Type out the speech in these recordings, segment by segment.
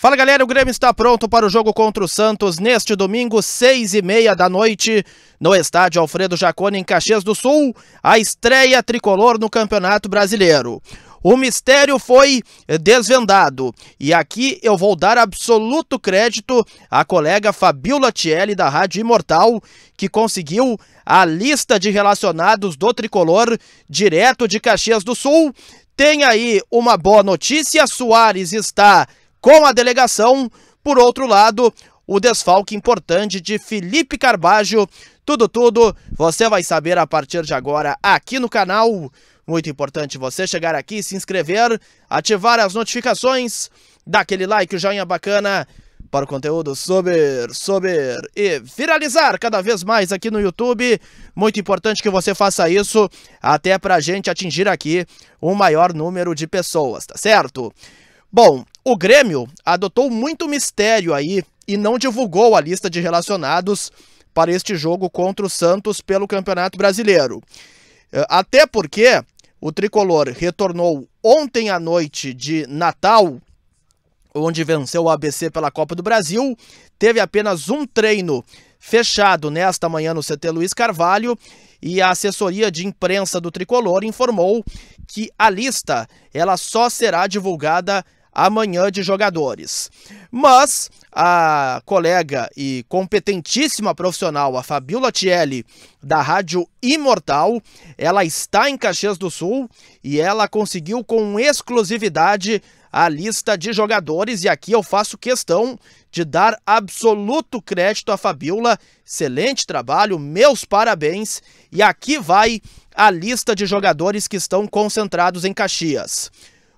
Fala galera, o Grêmio está pronto para o jogo contra o Santos neste domingo, seis e meia da noite, no estádio Alfredo Jacone, em Caxias do Sul, a estreia tricolor no Campeonato Brasileiro. O mistério foi desvendado. E aqui eu vou dar absoluto crédito à colega Fabiola Tielli, da Rádio Imortal, que conseguiu a lista de relacionados do tricolor direto de Caxias do Sul. Tem aí uma boa notícia: Soares está com a delegação. Por outro lado, o desfalque importante de Felipe Carbajo. Tudo, tudo, você vai saber a partir de agora aqui no canal. Muito importante você chegar aqui, se inscrever, ativar as notificações, dar aquele like, joinha bacana para o conteúdo subir, subir e viralizar cada vez mais aqui no YouTube. Muito importante que você faça isso até para a gente atingir aqui um maior número de pessoas, tá certo? Bom, o Grêmio adotou muito mistério aí e não divulgou a lista de relacionados para este jogo contra o Santos pelo Campeonato Brasileiro. Eh, até porque o tricolor retornou ontem à noite de Natal, onde venceu o ABC pela Copa do Brasil, teve apenas um treino fechado nesta manhã no CT Luiz Carvalho e a assessoria de imprensa do tricolor informou que a lista ela só será divulgada amanhã de jogadores. Mas a colega e competentíssima profissional, a Fabiola Tielli, da Rádio Imortal, ela está em Caxias do Sul e ela conseguiu com exclusividade a lista de jogadores e aqui eu faço questão de dar absoluto crédito à Fabiola. Excelente trabalho, meus parabéns. E aqui vai a lista de jogadores que estão concentrados em Caxias.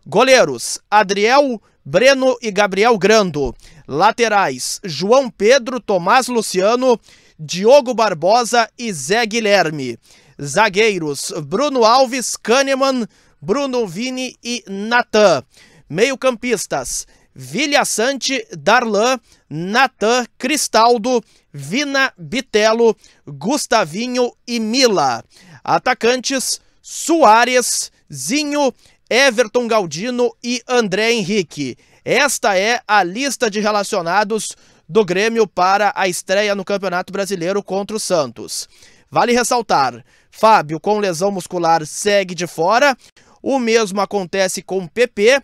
Goleiros: Adriel, Breno e Gabriel Grando. Laterais: João Pedro, Tomás Luciano, Diogo Barbosa e Zé Guilherme. Zagueiros: Bruno Alves, Kahneman, Bruno Vini e Natan. Meio-campistas: Vilha Sante, Darlan, Natan, Cristaldo, Vina, Bitelo, Gustavinho e Mila. Atacantes: Soares, Zinho, Everton Galdino e André Henrique. Esta é a lista de relacionados do Grêmio para a estreia no Campeonato Brasileiro contra o Santos. Vale ressaltar, Fábio com lesão muscular segue de fora, o mesmo acontece com o PP.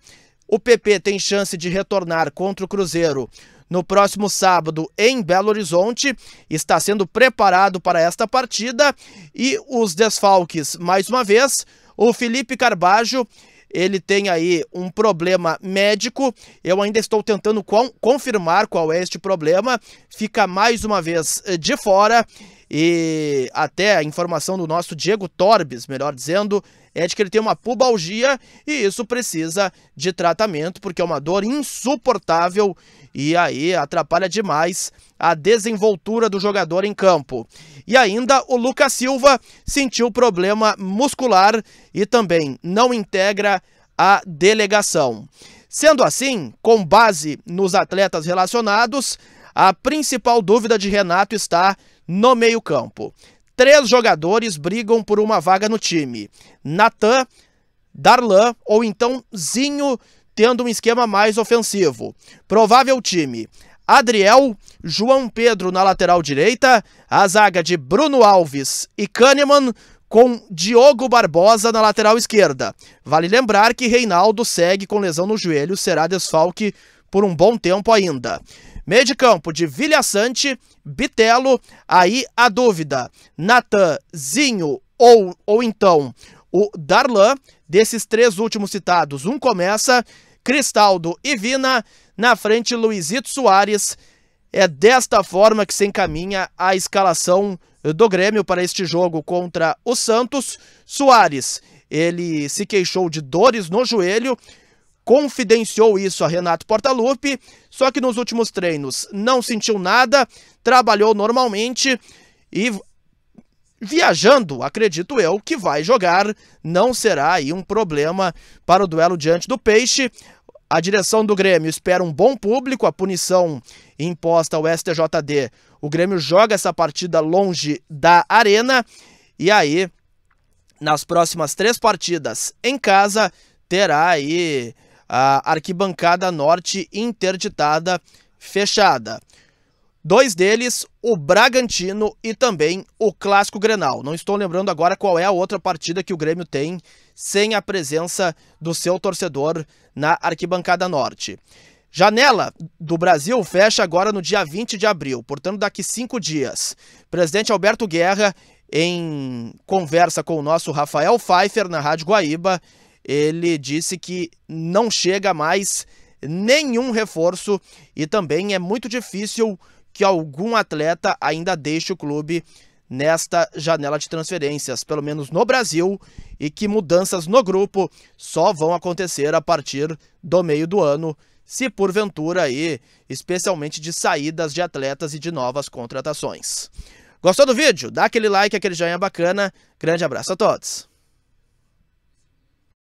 O PP tem chance de retornar contra o Cruzeiro no próximo sábado em Belo Horizonte, está sendo preparado para esta partida e os desfalques mais uma vez, o Felipe Carbajo ele tem aí um problema médico. Eu ainda estou tentando confirmar qual é este problema. Fica mais uma vez eh, de fora. E até a informação do nosso Diego Torbes, melhor dizendo, é de que ele tem uma pubalgia e isso precisa de tratamento, porque é uma dor insuportável e aí atrapalha demais a desenvoltura do jogador em campo. E ainda o Lucas Silva sentiu problema muscular e também não integra a delegação. Sendo assim, com base nos atletas relacionados, a principal dúvida de Renato está no meio-campo, três jogadores brigam por uma vaga no time: Natan, Darlan ou então Zinho, tendo um esquema mais ofensivo. Provável time: Adriel, João Pedro na lateral direita, a zaga de Bruno Alves e Kahneman com Diogo Barbosa na lateral esquerda. Vale lembrar que Reinaldo segue com lesão no joelho, será desfalque por um bom tempo ainda. Meio de campo de Vilhaçante, Bitelo, aí a dúvida, Natanzinho ou, ou então o Darlan, desses três últimos citados, um começa, Cristaldo e Vina, na frente Luizito Soares, é desta forma que se encaminha a escalação do Grêmio para este jogo contra o Santos. Soares, ele se queixou de dores no joelho, confidenciou isso a Renato Portaluppi, só que nos últimos treinos não sentiu nada, trabalhou normalmente e viajando, acredito eu, que vai jogar, não será aí um problema para o duelo diante do Peixe. A direção do Grêmio espera um bom público, a punição imposta ao STJD. O Grêmio joga essa partida longe da arena e aí nas próximas três partidas em casa terá aí a arquibancada norte interditada, fechada. Dois deles, o Bragantino e também o Clássico Grenal. Não estou lembrando agora qual é a outra partida que o Grêmio tem sem a presença do seu torcedor na arquibancada norte. Janela do Brasil fecha agora no dia 20 de abril, portanto, daqui cinco dias. Presidente Alberto Guerra, em conversa com o nosso Rafael Pfeiffer na Rádio Guaíba, ele disse que não chega mais nenhum reforço e também é muito difícil que algum atleta ainda deixe o clube nesta janela de transferências, pelo menos no Brasil, e que mudanças no grupo só vão acontecer a partir do meio do ano, se porventura aí, especialmente de saídas de atletas e de novas contratações. Gostou do vídeo? Dá aquele like, aquele joinha bacana. Grande abraço a todos.